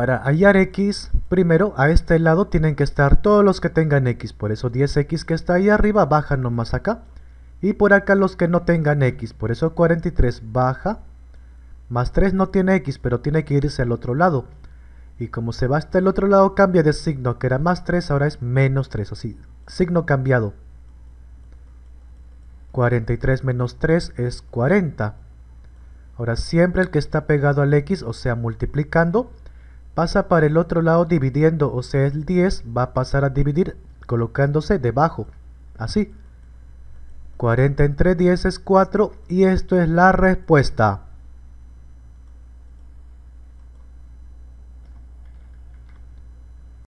Para hallar x, primero a este lado tienen que estar todos los que tengan x, por eso 10x que está ahí arriba baja nomás acá. Y por acá los que no tengan x, por eso 43 baja, más 3 no tiene x, pero tiene que irse al otro lado. Y como se va hasta el otro lado cambia de signo, que era más 3, ahora es menos 3, así, signo cambiado. 43 menos 3 es 40. Ahora siempre el que está pegado al x, o sea multiplicando, pasa para el otro lado dividiendo, o sea el 10 va a pasar a dividir colocándose debajo, así. 40 entre 10 es 4 y esto es la respuesta.